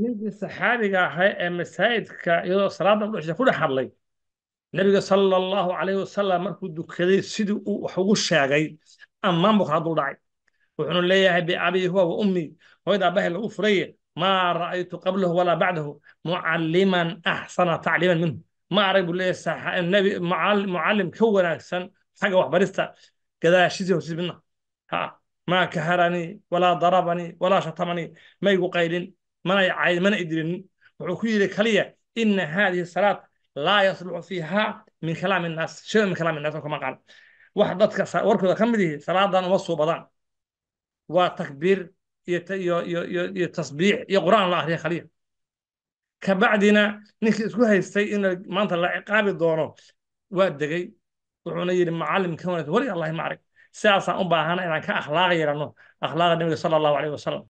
ninkii saxaabiga ahaa ee masaajidka iyadoo salaada udhexsha ku dhex hadlay nebiga sala allahu calayhi wasalam markuu dukaday sidii uu wax ugu sheegay ammaan buu kala dul dhacay wuxuuna leeyahay biabii huwa wa ummii hooyada aabbahay lagu furaye maa ra'aytu qablahu walaa bacdahu mucalliman axsana tacliiman minhu ma arag buu leeyahay nebi mucallim ka wanaagsan xagga waxbarista gadaashisi horsiis midna ha maa kaharanii walaa darabanii walaa shatamanii ma igu qaylin mana mana idrinin wuxuu ku yiri kaliya ina hadihi salaad laa yasluxu fiiha min kalaami naas shida min kalaami naas kama qaad wax dadka warkooda ka mid yihi salaadan uma suubadaan waa takbiir iyo tasbiix iyo qur'aan la ahriya kaliya kabacdina ninkii isku haystay in maanta la ciqaabi doono waa degay wuxuuna yidhi macalim ka wanaagsan weli allahi ma arag sidaasaan u baahana inaan ka akhlaaq yeelano akhlaaqa nebiga sala allahu aleyh wasalam